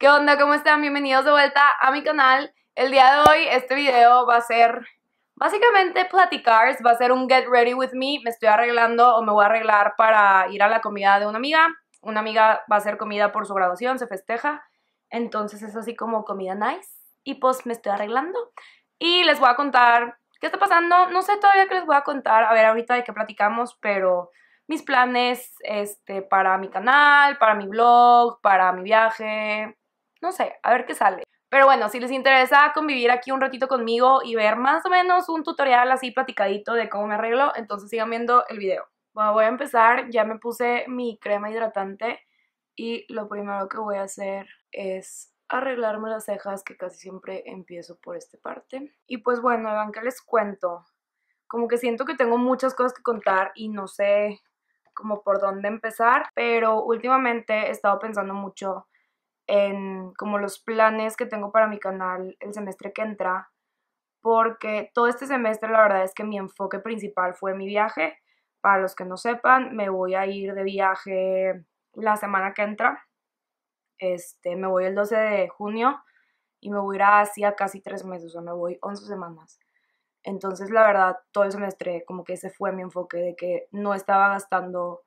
¿Qué onda? ¿Cómo están? Bienvenidos de vuelta a mi canal. El día de hoy este video va a ser básicamente Platicars va a ser un get ready with me. Me estoy arreglando o me voy a arreglar para ir a la comida de una amiga. Una amiga va a hacer comida por su graduación, se festeja. Entonces es así como comida nice. Y pues me estoy arreglando. Y les voy a contar qué está pasando. No sé todavía qué les voy a contar. A ver ahorita de qué platicamos, pero mis planes este, para mi canal, para mi blog, para mi viaje, no sé, a ver qué sale. Pero bueno, si les interesa convivir aquí un ratito conmigo y ver más o menos un tutorial así platicadito de cómo me arreglo, entonces sigan viendo el video. Bueno, voy a empezar, ya me puse mi crema hidratante y lo primero que voy a hacer es arreglarme las cejas que casi siempre empiezo por esta parte. Y pues bueno, vean que les cuento. Como que siento que tengo muchas cosas que contar y no sé como por dónde empezar, pero últimamente he estado pensando mucho en como los planes que tengo para mi canal el semestre que entra, porque todo este semestre la verdad es que mi enfoque principal fue mi viaje. Para los que no sepan, me voy a ir de viaje la semana que entra. Este, me voy el 12 de junio y me voy a ir a casi tres meses, o sea, me voy 11 semanas. Entonces, la verdad, todo el semestre como que ese fue mi enfoque de que no estaba gastando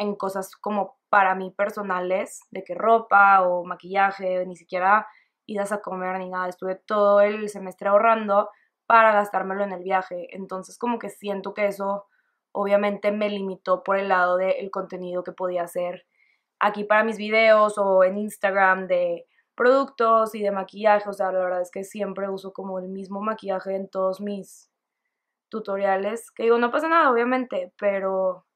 en cosas como para mí personales, de que ropa o maquillaje, ni siquiera idas a comer ni nada. Estuve todo el semestre ahorrando para gastármelo en el viaje. Entonces como que siento que eso obviamente me limitó por el lado del contenido que podía hacer aquí para mis videos o en Instagram de productos y de maquillaje. O sea, la verdad es que siempre uso como el mismo maquillaje en todos mis tutoriales. Que digo, no pasa nada, obviamente, pero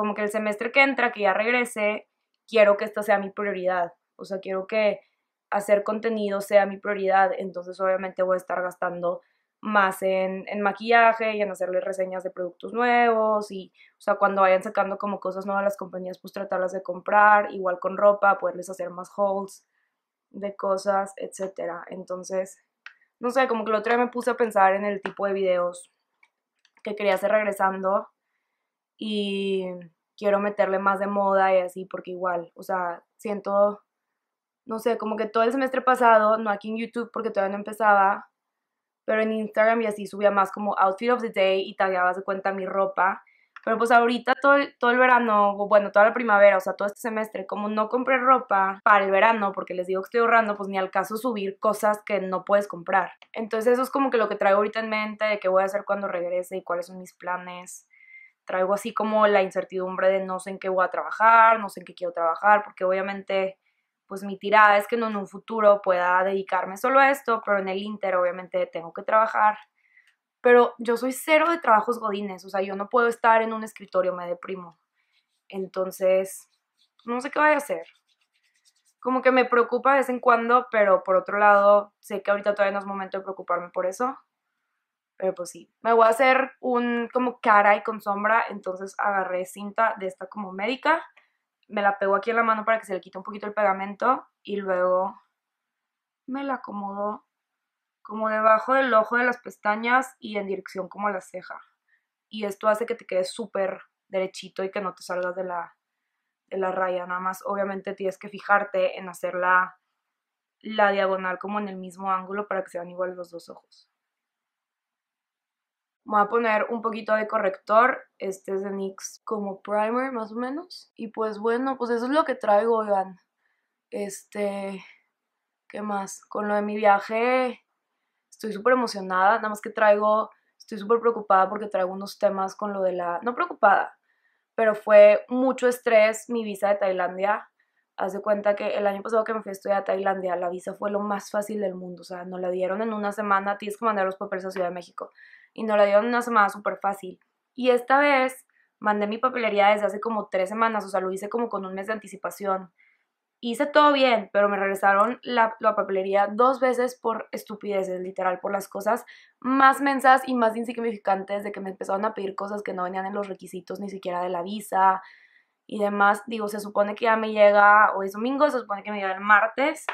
como que el semestre que entra, que ya regrese, quiero que esta sea mi prioridad. O sea, quiero que hacer contenido sea mi prioridad, entonces obviamente voy a estar gastando más en, maquillaje y en hacerle reseñas de productos nuevos y, o sea, cuando vayan sacando como cosas nuevas las compañías, pues tratarlas de comprar, igual con ropa, poderles hacer más hauls de cosas, etcétera. Entonces, no sé, como que lo otro día me puse a pensar en el tipo de videos que quería hacer regresando y quiero meterle más de moda y así, porque igual, o sea, siento, no sé, como que todo el semestre pasado, no aquí en YouTube porque todavía no empezaba, pero en Instagram y así subía más como outfit of the day y tagueaba de cuenta mi ropa. Pero pues ahorita todo el, todo el verano, bueno, toda la primavera, o sea, todo este semestre, como no compré ropa para el verano, porque les digo que estoy ahorrando, pues ni al caso subir cosas que no puedes comprar. Entonces eso es como que lo que traigo ahorita en mente, de qué voy a hacer cuando regrese y cuáles son mis planes traigo así como la incertidumbre de no sé en qué voy a trabajar, no sé en qué quiero trabajar, porque obviamente pues mi tirada es que no en un futuro pueda dedicarme solo a esto, pero en el Inter obviamente tengo que trabajar. Pero yo soy cero de trabajos godines, o sea, yo no puedo estar en un escritorio, me deprimo. Entonces, no sé qué voy a hacer. Como que me preocupa de vez en cuando, pero por otro lado, sé que ahorita todavía no es momento de preocuparme por eso. Pero pues sí, me voy a hacer un como cara y con sombra, entonces agarré cinta de esta como médica, me la pego aquí en la mano para que se le quite un poquito el pegamento y luego me la acomodo como debajo del ojo de las pestañas y en dirección como a la ceja. Y esto hace que te quede súper derechito y que no te salgas de la, de la raya. Nada más, obviamente tienes que fijarte en hacer la, diagonal como en el mismo ángulo para que sean igual los dos ojos voy a poner un poquito de corrector. Este es de NYX como primer, más o menos. Y pues bueno, pues eso es lo que traigo, oigan. Este. ¿Qué más? Con lo de mi viaje, estoy súper emocionada. Nada más que traigo. Estoy súper preocupada porque traigo unos temas con lo de la. No preocupada, pero fue mucho estrés mi visa de Tailandia. Haz de cuenta que el año pasado que me fui a estudiar a Tailandia, la visa fue lo más fácil del mundo. O sea, nos la dieron en una semana, tienes que mandar los papeles a Ciudad de México y nos la dieron una semana súper fácil. Y esta vez mandé mi papelería desde hace como tres semanas, o sea, lo hice como con un mes de anticipación. Hice todo bien, pero me regresaron la, la papelería dos veces por estupideces, literal, por las cosas más mensas y más insignificantes de que me empezaron a pedir cosas que no venían en los requisitos ni siquiera de la visa y demás. Digo, se supone que ya me llega, hoy es domingo, se supone que me llega el martes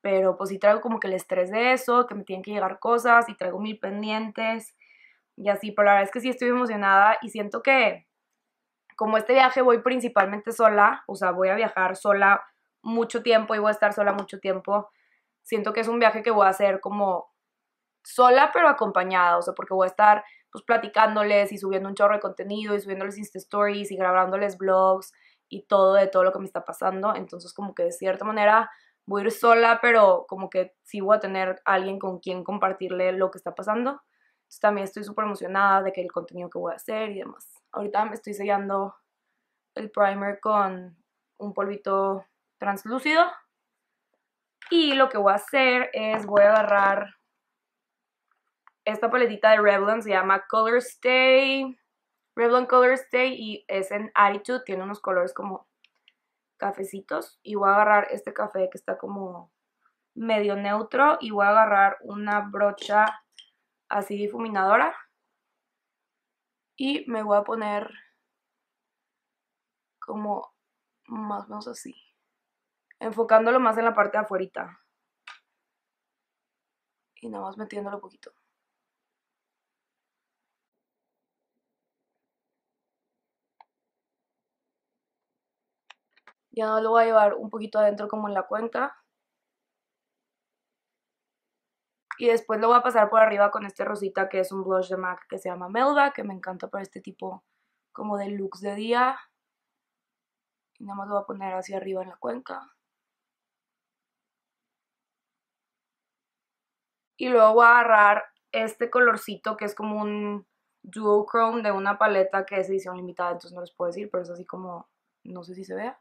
pero pues sí traigo como que el estrés de eso, que me tienen que llegar cosas y traigo mil pendientes y así, pero la verdad es que sí estoy emocionada y siento que como este viaje voy principalmente sola, o sea, voy a viajar sola mucho tiempo y voy a estar sola mucho tiempo, siento que es un viaje que voy a hacer como sola pero acompañada, o sea, porque voy a estar pues platicándoles y subiendo un chorro de contenido y subiéndoles Insta Stories y grabándoles vlogs y todo de todo lo que me está pasando, entonces como que de cierta manera voy a ir sola, pero como que sí voy a tener alguien con quien compartirle lo que está pasando. Entonces también estoy súper emocionada de que el contenido que voy a hacer y demás. Ahorita me estoy sellando el primer con un polvito translúcido. Y lo que voy a hacer es voy a agarrar esta paletita de Revlon, se llama Color Stay. Revlon Color Stay y es en Attitude, tiene unos colores como cafecitos y voy a agarrar este café que está como medio neutro y voy a agarrar una brocha así difuminadora y me voy a poner como más o menos así enfocándolo más en la parte de afuerita y nada más metiéndolo poquito ya lo voy a llevar un poquito adentro como en la cuenca. Y después lo voy a pasar por arriba con este rosita que es un blush de MAC que se llama Melba, que me encanta para este tipo como de looks de día. Y nada más lo voy a poner hacia arriba en la cuenca. Y luego voy a agarrar este colorcito que es como un chrome de una paleta que es edición limitada, entonces no les puedo decir, pero es así como, no sé si se vea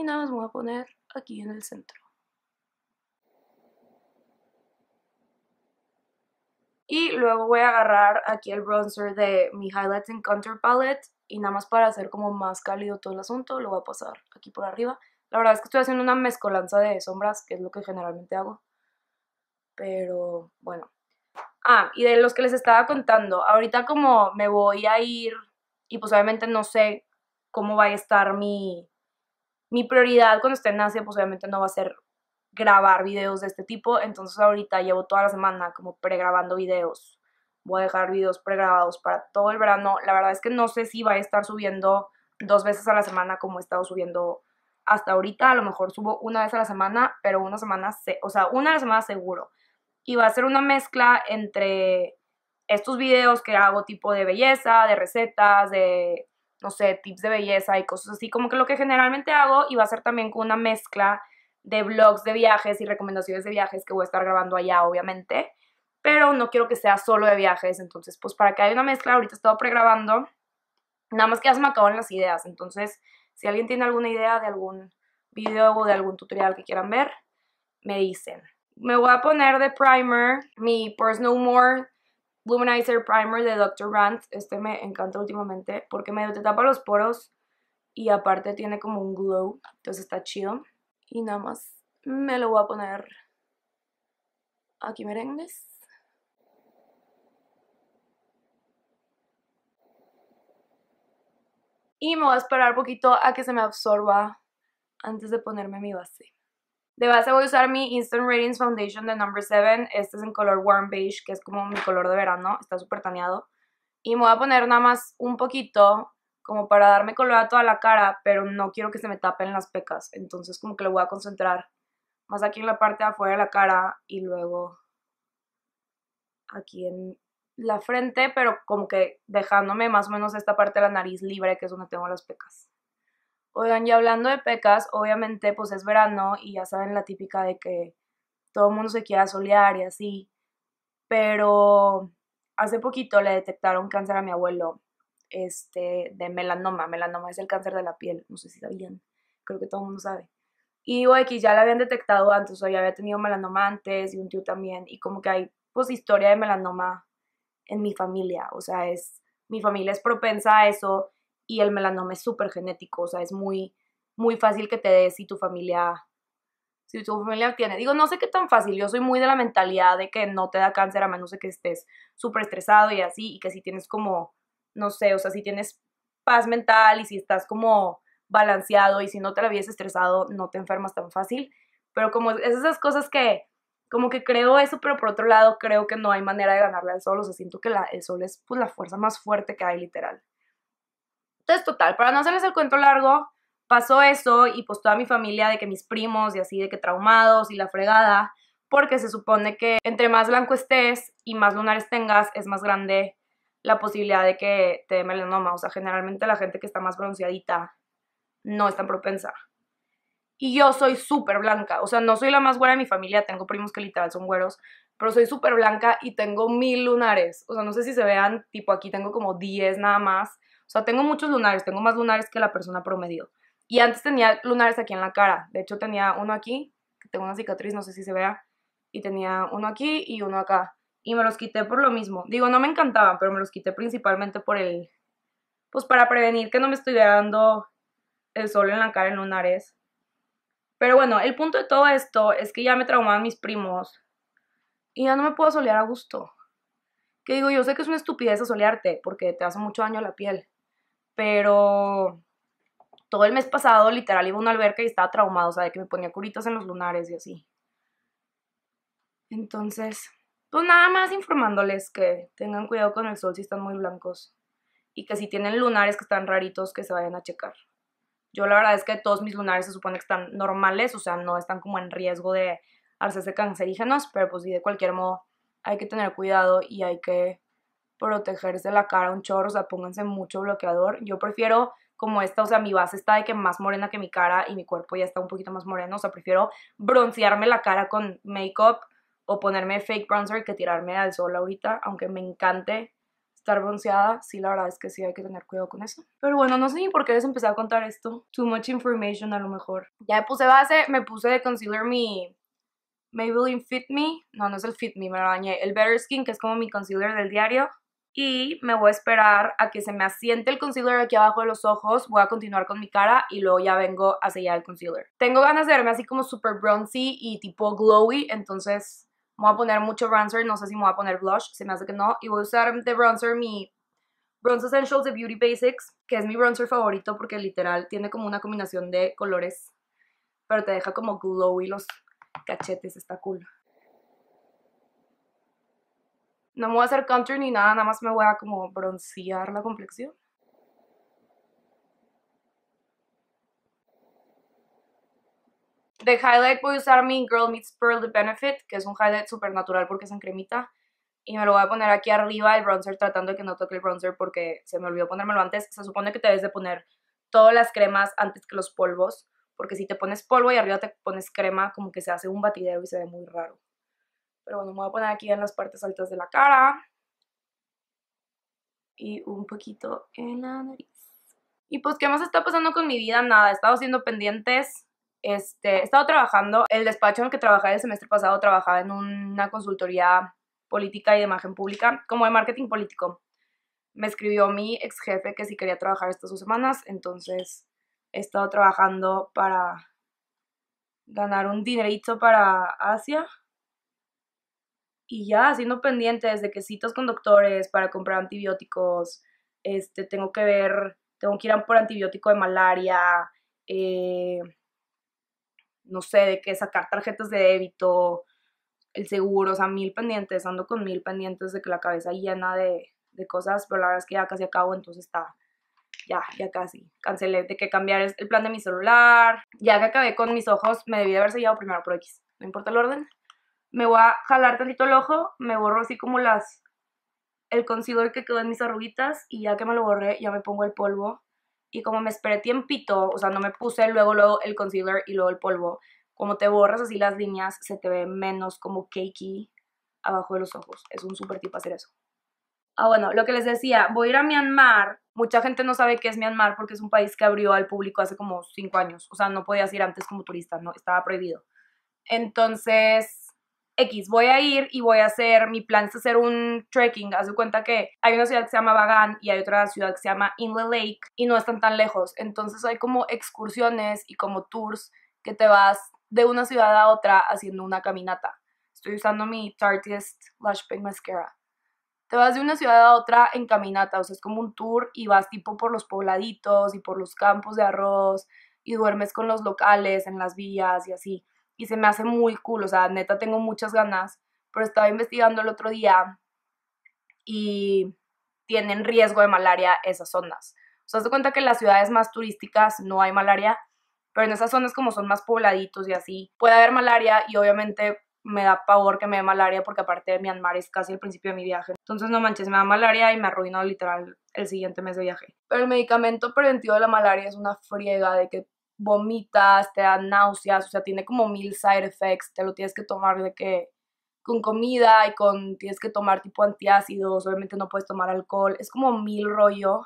y nada más voy a poner aquí en el centro. Y luego voy a agarrar aquí el bronzer de mi Highlights and Contour Palette y nada más para hacer como más cálido todo el asunto lo voy a pasar aquí por arriba. La verdad es que estoy haciendo una mezcolanza de sombras, que es lo que generalmente hago. Pero bueno. Ah, y de los que les estaba contando, ahorita como me voy a ir y pues obviamente no sé cómo va a estar mi, mi prioridad cuando esté en Asia, pues obviamente no va a ser grabar videos de este tipo, entonces ahorita llevo toda la semana como pregrabando videos. Voy a dejar videos pregrabados para todo el verano. La verdad es que no sé si va a estar subiendo dos veces a la semana como he estado subiendo hasta ahorita. A lo mejor subo una vez a la semana, pero una semana, se o sea, una la semana seguro. Y va a ser una mezcla entre estos videos que hago tipo de belleza, de recetas, de no sé, tips de belleza y cosas así, como que lo que generalmente hago y va a ser también con una mezcla de vlogs de viajes y recomendaciones de viajes que voy a estar grabando allá, obviamente, pero no quiero que sea solo de viajes, entonces pues para que haya una mezcla, ahorita estoy pregrabando, nada más que ya se me acaban las ideas, entonces si alguien tiene alguna idea de algún video o de algún tutorial que quieran ver, me dicen. Me voy a poner de primer mi Purse No More Luminizer Primer de Dr. Brandt. Este me encanta últimamente porque medio te tapa los poros y aparte tiene como un glow. Entonces está chido. Y nada más me lo voy a poner aquí merengues. Y me voy a esperar un poquito a que se me absorba antes de ponerme mi base. De base voy a usar mi Instant Ratings Foundation de Number 7. Este es en color Warm Beige, que es como mi color de verano. Está súper taneado. Y me voy a poner nada más un poquito, como para darme color a toda la cara, pero no quiero que se me tapen las pecas. Entonces como que lo voy a concentrar más aquí en la parte de afuera de la cara y luego aquí en la frente, pero como que dejándome más o menos esta parte de la nariz libre, que es donde tengo las pecas. Oigan, y hablando de pecas, obviamente pues es verano y ya saben la típica de que todo el mundo se quiere solear y así, pero hace poquito le detectaron cáncer a mi abuelo este, de melanoma. Melanoma es el cáncer de la piel, no sé si sabían, creo que todo el mundo sabe. Y OX ya la habían detectado antes, o ya había tenido melanoma antes, y un tío también, y como que hay pues historia de melanoma en mi familia, o sea, es, mi familia es propensa a eso, y el melanoma es súper genético, o sea, es muy, muy fácil que te dé si tu familia, si tu familia tiene. Digo, no sé qué tan fácil, yo soy muy de la mentalidad de que no te da cáncer a menos de que estés súper estresado y así, y que si tienes como, no sé, o sea, si tienes paz mental y si estás como balanceado y si no te la habías estresado, no te enfermas tan fácil. Pero como es esas cosas que como que creo eso, pero por otro lado creo que no hay manera de ganarle al sol. O sea, siento que la, el sol es pues la fuerza más fuerte que hay literal. Entonces, total, para no hacerles el cuento largo, pasó eso y pues toda mi familia de que mis primos y así de que traumados y la fregada, porque se supone que entre más blanco estés y más lunares tengas, es más grande la posibilidad de que te dé melanoma. O sea, generalmente la gente que está más bronceadita no es tan propensa. Y yo soy súper blanca, o sea, no soy la más güera de mi familia, tengo primos que literal son güeros, pero soy súper blanca y tengo mil lunares. O sea, no sé si se vean, tipo aquí tengo como 10 nada más. O sea, tengo muchos lunares, tengo más lunares que la persona promedio. Y antes tenía lunares aquí en la cara. De hecho, tenía uno aquí, que tengo una cicatriz, no sé si se vea. Y tenía uno aquí y uno acá. Y me los quité por lo mismo. Digo, no me encantaban, pero me los quité principalmente por el... Pues para prevenir que no me estuviera dando el sol en la cara en lunares. Pero bueno, el punto de todo esto es que ya me traumaban mis primos. Y ya no me puedo solear a gusto. Que digo, yo sé que es una estupidez solearte, porque te hace mucho daño la piel pero todo el mes pasado literal iba a una alberca y estaba traumado, o sea, de que me ponía curitas en los lunares y así. Entonces, pues nada más informándoles que tengan cuidado con el sol si están muy blancos y que si tienen lunares que están raritos que se vayan a checar. Yo la verdad es que todos mis lunares se supone que están normales, o sea, no están como en riesgo de hacerse cancerígenos, pero pues sí, de cualquier modo hay que tener cuidado y hay que protegerse la cara un chorro, o sea, pónganse mucho bloqueador. Yo prefiero como esta, o sea, mi base está de que más morena que mi cara y mi cuerpo ya está un poquito más moreno, o sea, prefiero broncearme la cara con makeup o ponerme fake bronzer que tirarme al sol ahorita, aunque me encante estar bronceada, sí, la verdad es que sí hay que tener cuidado con eso. Pero bueno, no sé ni por qué les empecé a contar esto. Too much information a lo mejor. Ya me puse base, me puse de concealer mi Maybelline Fit Me. No, no es el Fit Me, me lo dañé. El Better Skin, que es como mi concealer del diario y me voy a esperar a que se me asiente el concealer aquí abajo de los ojos, voy a continuar con mi cara y luego ya vengo a sellar el concealer. Tengo ganas de verme así como super bronzy y tipo glowy, entonces voy a poner mucho bronzer, no sé si me voy a poner blush, se me hace que no, y voy a usar de bronzer mi Bronze Essentials de Beauty Basics, que es mi bronzer favorito porque literal tiene como una combinación de colores, pero te deja como glowy los cachetes, está cool. No me voy a hacer country ni nada, nada más me voy a como broncear la complexión. De highlight voy a usar mi Girl Meets Pearl de Benefit, que es un highlight súper natural porque es en cremita. Y me lo voy a poner aquí arriba el bronzer tratando de que no toque el bronzer porque se me olvidó ponérmelo antes. Se supone que te debes de poner todas las cremas antes que los polvos. Porque si te pones polvo y arriba te pones crema, como que se hace un batidero y se ve muy raro. Pero bueno, me voy a poner aquí en las partes altas de la cara. Y un poquito en la nariz. Y pues, ¿qué más está pasando con mi vida? Nada, he estado siendo pendientes. Este, he estado trabajando. El despacho en el que trabajé el semestre pasado trabajaba en una consultoría política y de imagen pública, como de marketing político. Me escribió mi ex jefe que si quería trabajar estas dos semanas, entonces he estado trabajando para ganar un dinerito para Asia y ya haciendo pendientes de que citas con doctores para comprar antibióticos, este, tengo que ver, tengo que ir a por antibiótico de malaria, eh, no sé, de que sacar tarjetas de débito, el seguro, o sea, mil pendientes, ando con mil pendientes de que la cabeza llena de, de cosas, pero la verdad es que ya casi acabo, entonces está, ya, ya casi, cancelé de que cambiar el plan de mi celular, ya que acabé con mis ojos, me debí de haber sellado primero por X, no importa el orden, me voy a jalar tantito el ojo, me borro así como las, el concealer que quedó en mis arruguitas y ya que me lo borré, ya me pongo el polvo. Y como me esperé tiempito, o sea, no me puse luego, luego el concealer y luego el polvo, como te borras así las líneas, se te ve menos como cakey abajo de los ojos. Es un súper tip hacer eso. Ah, bueno, lo que les decía, voy a ir a Myanmar. Mucha gente no sabe qué es Myanmar porque es un país que abrió al público hace como 5 años. O sea, no podías ir antes como turista, no, estaba prohibido. Entonces, X, voy a ir y voy a hacer, mi plan es hacer un trekking. Haz de cuenta que hay una ciudad que se llama Bagan y hay otra ciudad que se llama Inle Lake y no están tan lejos. Entonces hay como excursiones y como tours que te vas de una ciudad a otra haciendo una caminata. Estoy usando mi Tartiest Lash Paint Mascara. Te vas de una ciudad a otra en caminata, o sea, es como un tour y vas tipo por los pobladitos y por los campos de arroz y duermes con los locales en las villas y así y se me hace muy cool, o sea, neta tengo muchas ganas, pero estaba investigando el otro día y tienen riesgo de malaria esas zonas. O sea, se cuenta que en las ciudades más turísticas no hay malaria, pero en esas zonas como son más pobladitos y así, puede haber malaria y obviamente me da pavor que me dé malaria porque aparte de Myanmar es casi el principio de mi viaje. Entonces no manches, me da malaria y me arruinó literal el siguiente mes de viaje. Pero el medicamento preventivo de la malaria es una friega de que vomitas, te da náuseas, o sea, tiene como mil side effects, te lo tienes que tomar de que con comida y con tienes que tomar tipo antiácidos, obviamente no puedes tomar alcohol, es como mil rollo.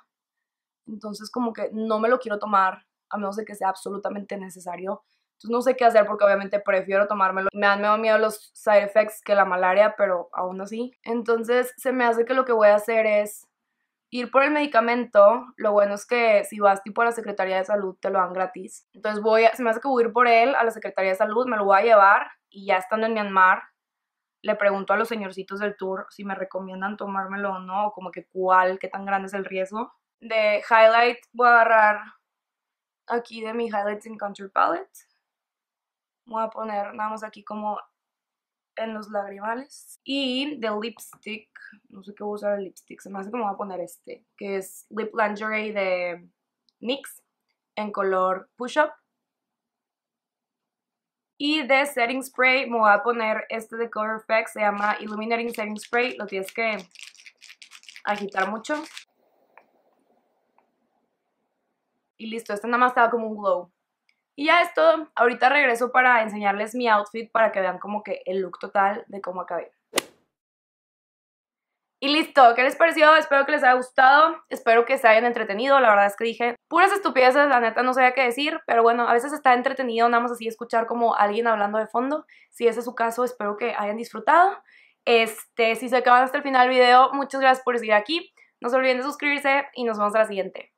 Entonces como que no me lo quiero tomar a menos de que sea absolutamente necesario. Entonces no sé qué hacer porque obviamente prefiero tomármelo. Me dan menos miedo los side effects que la malaria, pero aún así. Entonces se me hace que lo que voy a hacer es ir por el medicamento, lo bueno es que si vas tipo a la Secretaría de Salud te lo dan gratis. Entonces voy, a, se me hace que voy a ir por él a la Secretaría de Salud, me lo voy a llevar y ya estando en Myanmar le pregunto a los señorcitos del tour si me recomiendan tomármelo o no, o como que cuál, qué tan grande es el riesgo. De highlight voy a agarrar aquí de mi Highlights in Country Palette. Voy a poner nada más aquí como en los lagrimales. Y de lipstick, no sé qué voy a usar de lipstick, se me hace que me voy a poner este, que es Lip Lingerie de NYX en color Push Up. Y de setting spray me voy a poner este de Color Effects, se llama Illuminating Setting Spray, lo tienes que agitar mucho. Y listo, este nada más da como un glow. Y ya es todo. Ahorita regreso para enseñarles mi outfit para que vean como que el look total de cómo acabé. Y listo, ¿qué les pareció? Espero que les haya gustado, espero que se hayan entretenido, la verdad es que dije puras estupideces, la neta no sabía qué decir, pero bueno, a veces está entretenido nada más así escuchar como alguien hablando de fondo, si ese es su caso, espero que hayan disfrutado. Este, si se acaban hasta el final del video, muchas gracias por seguir aquí, no se olviden de suscribirse y nos vemos a la siguiente.